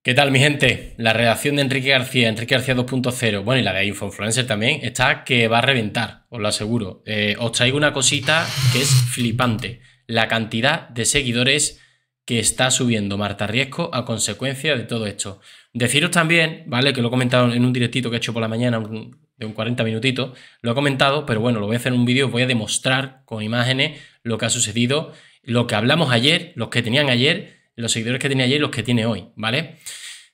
¿Qué tal, mi gente? La redacción de Enrique García, Enrique García 2.0, bueno, y la de Influencer también, está que va a reventar, os lo aseguro. Eh, os traigo una cosita que es flipante: la cantidad de seguidores que está subiendo Marta Riesco a consecuencia de todo esto. Deciros también, ¿vale? Que lo he comentado en un directito que he hecho por la mañana, de un 40 minutitos, lo he comentado, pero bueno, lo voy a hacer en un vídeo, voy a demostrar con imágenes lo que ha sucedido, lo que hablamos ayer, los que tenían ayer los seguidores que tenía ayer y los que tiene hoy, ¿vale?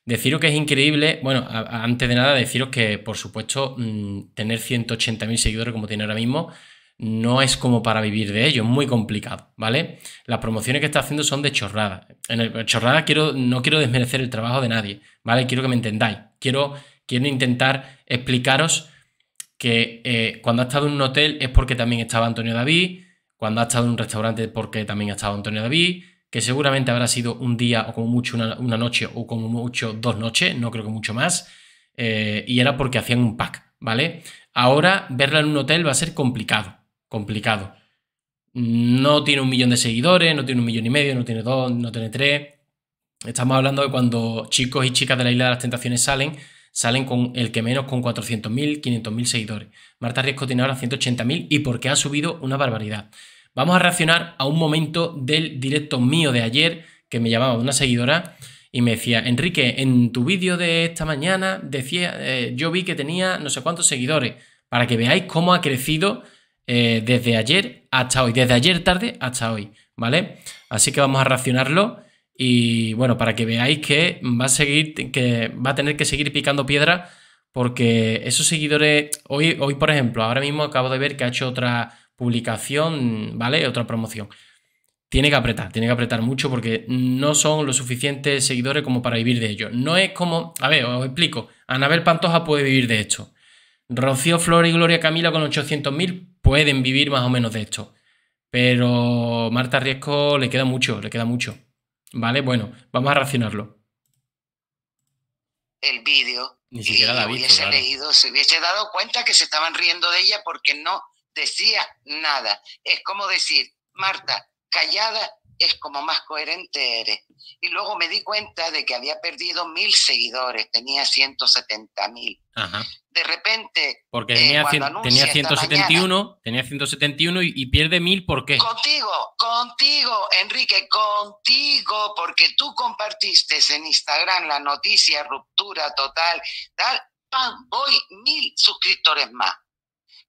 Deciros que es increíble, bueno, antes de nada deciros que por supuesto mm, tener 180.000 seguidores como tiene ahora mismo no es como para vivir de ello, es muy complicado, ¿vale? Las promociones que está haciendo son de chorrada. En el chorrada quiero, no quiero desmerecer el trabajo de nadie, ¿vale? Quiero que me entendáis. Quiero, quiero intentar explicaros que eh, cuando ha estado en un hotel es porque también estaba Antonio David, cuando ha estado en un restaurante es porque también ha estado Antonio David, que seguramente habrá sido un día o como mucho una, noche o como mucho dos noches, no creo que mucho más, eh, y era porque hacían un pack, ¿vale? Ahora verla en un hotel va a ser complicado, complicado. No tiene un millón de seguidores, no tiene un millón y medio, no tiene dos, no tiene tres. Estamos hablando de cuando chicos y chicas de la Isla de las Tentaciones salen, salen con el que menos con 400.000, 500.000 seguidores. Marta Riesco tiene ahora 180.000 y porque ha subido una barbaridad. Vamos a reaccionar a un momento del directo mío de ayer que me llamaba una seguidora y me decía, Enrique, en tu vídeo de esta mañana decía, eh, yo vi que tenía no sé cuántos seguidores, para que veáis cómo ha crecido eh, desde ayer hasta hoy, desde ayer tarde hasta hoy, ¿vale? Así que vamos a reaccionarlo y bueno, para que veáis que va a seguir, que va a tener que seguir picando piedra porque esos seguidores, hoy, hoy por ejemplo, ahora mismo acabo de ver que ha hecho otra publicación, ¿vale? Otra promoción. Tiene que apretar, tiene que apretar mucho porque no son los suficientes seguidores como para vivir de ello. No es como, a ver, os explico, Anabel Pantoja puede vivir de esto. Rocío flor y Gloria Camila con 800.000 pueden vivir más o menos de esto. Pero Marta Riesco le queda mucho, le queda mucho. ¿Vale? Bueno, vamos a racionarlo. El vídeo. Ni siquiera la Hubiese leído, se hubiese dado cuenta que se estaban riendo de ella porque no decía nada. Es como decir, Marta, callada es como más coherente eres. Y luego me di cuenta de que había perdido mil seguidores, tenía 170 mil. De repente... Porque eh, tenía, 171, tenía 171 y, y pierde mil, ¿por qué? Contigo, contigo, Enrique, contigo, porque tú compartiste en Instagram la noticia, ruptura total, tal, pam, voy mil suscriptores más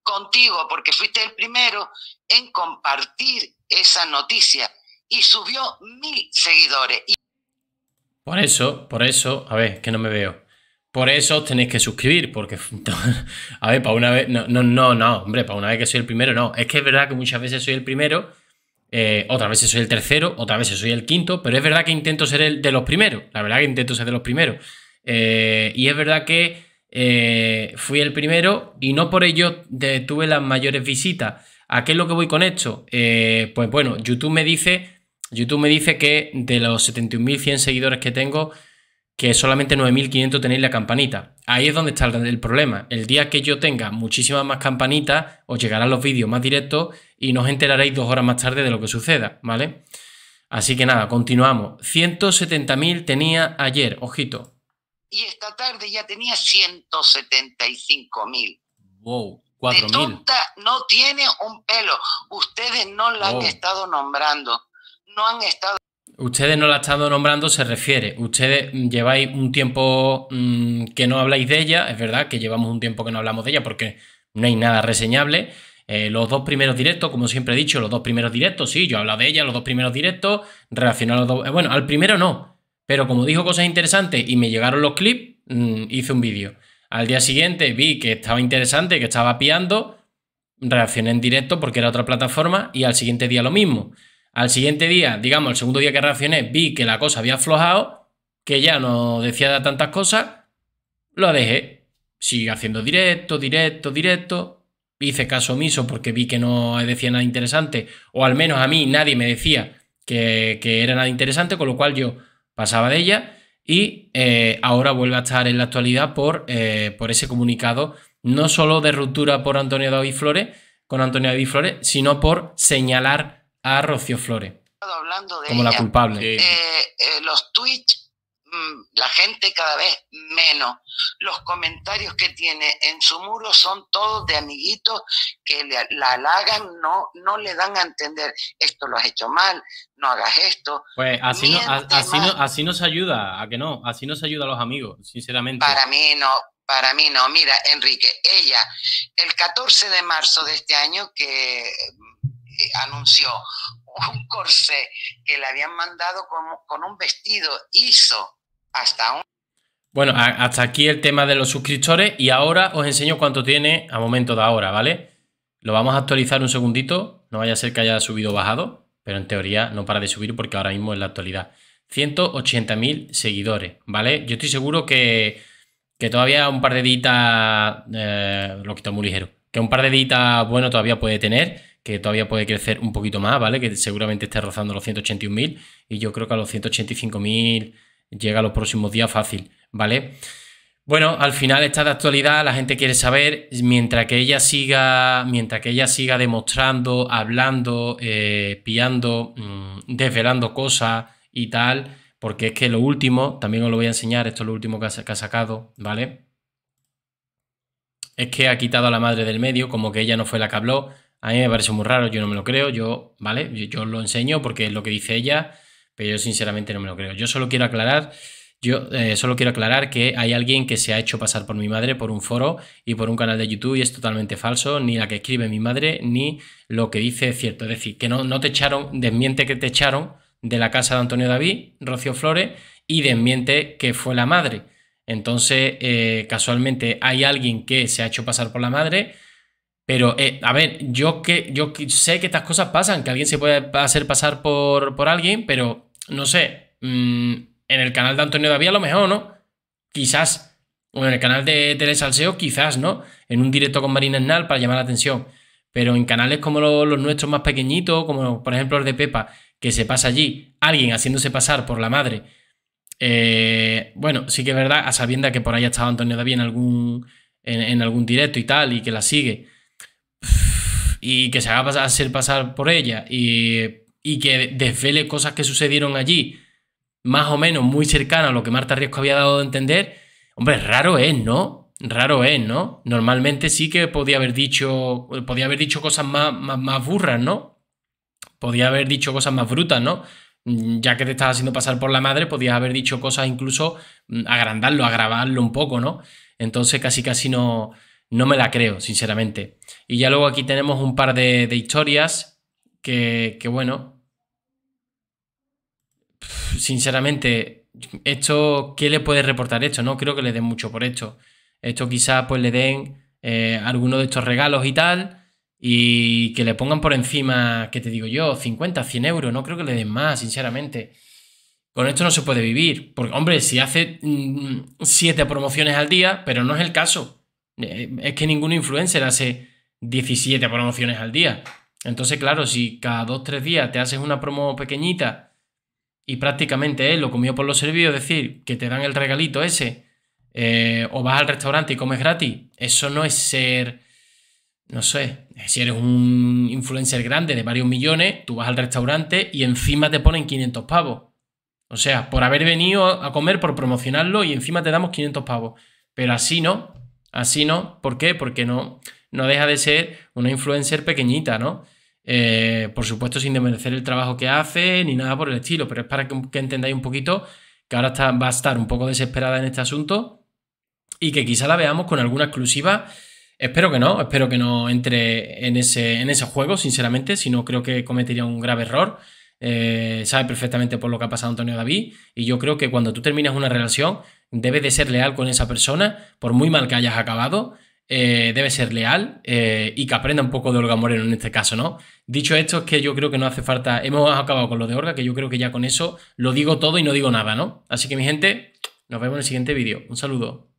contigo, porque fuiste el primero en compartir esa noticia y subió mil seguidores. Por eso, por eso, a ver, que no me veo. Por eso os tenéis que suscribir, porque, a ver, para una vez, no, no, no, hombre, para una vez que soy el primero, no. Es que es verdad que muchas veces soy el primero, eh, otras veces soy el tercero, otras veces soy el quinto, pero es verdad que intento ser el de los primeros, la verdad que intento ser de los primeros. Eh, y es verdad que eh, fui el primero y no por ello tuve las mayores visitas. ¿A qué es lo que voy con esto? Eh, pues bueno, YouTube me dice, YouTube me dice que de los 71.100 seguidores que tengo, que solamente 9.500 tenéis la campanita. Ahí es donde está el, problema. El día que yo tenga muchísimas más campanitas, os llegarán los vídeos más directos y no os enteraréis dos horas más tarde de lo que suceda, ¿vale? Así que nada, continuamos. 170.000 tenía ayer, ojito y esta tarde ya tenía 175.000 mil. Wow, 4 mil. no tiene un pelo. Ustedes no la han estado nombrando. No han estado. Ustedes no la han estado nombrando, se refiere. Ustedes lleváis un tiempo mm, que no habláis de ella. Es verdad que llevamos un tiempo que no hablamos de ella porque no hay nada reseñable. Eh, los dos primeros directos, como siempre he dicho, los dos primeros directos, sí, yo he hablado de ella, los dos primeros directos, relacionados los dos. Eh, bueno, al primero no, pero como dijo cosas interesantes y me llegaron los clips, mm, hice un vídeo. Al día siguiente vi que estaba interesante, que estaba piando, reaccioné en directo porque era otra plataforma y al siguiente día lo mismo. Al siguiente día, digamos, el segundo día que reaccioné, vi que la cosa había aflojado, que ya no decía tantas cosas, lo dejé. Sigue haciendo directo, directo, directo. Hice caso omiso porque vi que no decía nada interesante, o al menos a mí nadie me decía que, que era nada interesante, con lo cual yo pasaba de ella y eh, ahora vuelve a estar en la actualidad por, eh, por ese comunicado, no solo de ruptura por Antonio David Flores, con Antonio David Flores, sino por señalar a Rocío Flores como la culpable. Eh, los tweets Mm, la gente cada vez menos. Los comentarios que tiene en su muro son todos de amiguitos que le, la halagan, no, no le dan a entender esto lo has hecho mal, no hagas esto. Pues así, no, así, así nos ayuda, a que no, así nos ayuda a los amigos, sinceramente. Para mí no, para mí no. Mira, Enrique, ella, el 14 de marzo de este año que eh, anunció un corsé que le habían mandado con un vestido, hizo hasta Bueno, hasta aquí el tema de los suscriptores y ahora os enseño cuánto tiene a momento de ahora, ¿vale? Lo vamos a actualizar un segundito, no vaya a ser que haya subido o bajado, pero en teoría no para de subir porque ahora mismo es la actualidad. 180.000 seguidores, ¿vale? Yo estoy seguro que, que todavía un par de ditas, eh, lo quito muy ligero, que un par de editas bueno todavía puede tener, que todavía puede crecer un poquito más, ¿vale? Que seguramente esté rozando los 181.000 y yo creo que a los 185.000 llega los próximos días fácil, ¿vale? Bueno, al final está de actualidad, la gente quiere saber, mientras que ella siga, mientras que ella siga demostrando, hablando, eh, pillando, mm, desvelando cosas y tal, porque es que lo último, también os lo voy a enseñar, esto es lo último que ha, sacado, ¿vale? Es que ha quitado a la madre del medio, como que ella no fue la que habló, a mí me parece muy raro, yo no me lo creo, yo, ¿vale? Yo, lo enseño porque es lo que dice ella, pero yo sinceramente no me lo creo. Yo solo quiero aclarar, yo eh, solo quiero aclarar que hay alguien que se ha hecho pasar por mi madre por un foro y por un canal de YouTube y es totalmente falso, ni la que escribe mi madre, ni lo que dice es cierto. Es decir, que no, no te echaron, desmiente que te echaron de la casa de Antonio David, Rocío Flores, y desmiente que fue la madre. Entonces, eh, casualmente hay alguien que se ha hecho pasar por la madre, pero eh, a ver, yo que yo sé que estas cosas pasan, que alguien se puede hacer pasar por, por alguien, pero no sé, mm, en el canal de Antonio David a lo mejor, ¿no? Quizás, o en el canal de Alseo, quizás, ¿no? En un directo con Marina Esnal para llamar la atención. Pero en canales como los, nuestros más pequeñitos, como por ejemplo el de Pepa, que se pasa allí, alguien haciéndose pasar por la madre. Eh, bueno, sí que es verdad, a sabienda que por ahí ha estado Antonio David en algún, en, algún directo y tal, y que la sigue. Y que se haga hacer pasar por ella. Y y que desvele cosas que sucedieron allí, más o menos muy cercana a lo que Marta Riesco había dado de entender, hombre, raro es, ¿no? Raro es, ¿no? Normalmente sí que podía haber dicho, podía haber dicho cosas más, más, burras, ¿no? Podía haber dicho cosas más brutas, ¿no? Ya que te estás haciendo pasar por la madre, Podía haber dicho cosas incluso mm, agrandarlo, agravarlo un poco, ¿no? Entonces casi casi no, no me la creo, sinceramente. Y ya luego aquí tenemos un par de, de historias que, que, bueno, sinceramente, esto, ¿qué le puede reportar esto? No creo que le den mucho por esto. Esto quizás pues le den eh, algunos de estos regalos y tal, y que le pongan por encima, que te digo yo? 50, 100 euros, no creo que le den más, sinceramente. Con esto no se puede vivir, porque hombre, si hace 7 mm, promociones al día, pero no es el caso. Eh, es que ningún influencer hace 17 promociones al día. Entonces, claro, si cada 2-3 días te haces una promo pequeñita y prácticamente él lo comió por los servido, es decir, que te dan el regalito ese eh, o vas al restaurante y comes gratis, eso no es ser, no sé, si eres un influencer grande de varios millones, tú vas al restaurante y encima te ponen 500 pavos. O sea, por haber venido a comer, por promocionarlo y encima te damos 500 pavos. Pero así no, así no. ¿Por qué? Porque no, no deja de ser una influencer pequeñita, ¿no? Eh, por supuesto, sin demerecer el trabajo que hace ni nada por el estilo, pero es para que, entendáis un poquito que ahora va a estar un poco desesperada en este asunto y que quizá la veamos con alguna exclusiva. Espero que no, espero que no entre en ese, en ese juego, sinceramente, si no creo que cometería un grave error. Eh, sabe perfectamente por lo que ha pasado Antonio David y yo creo que cuando tú terminas una relación debes de ser leal con esa persona, por muy mal que hayas acabado, eh, debe ser leal eh, y que aprenda un poco de Olga Moreno en este caso, ¿no? Dicho esto, es que yo creo que no hace falta, hemos acabado con lo de Olga, que yo creo que ya con eso lo digo todo y no digo nada, ¿no? Así que mi gente, nos vemos en el siguiente vídeo. Un saludo.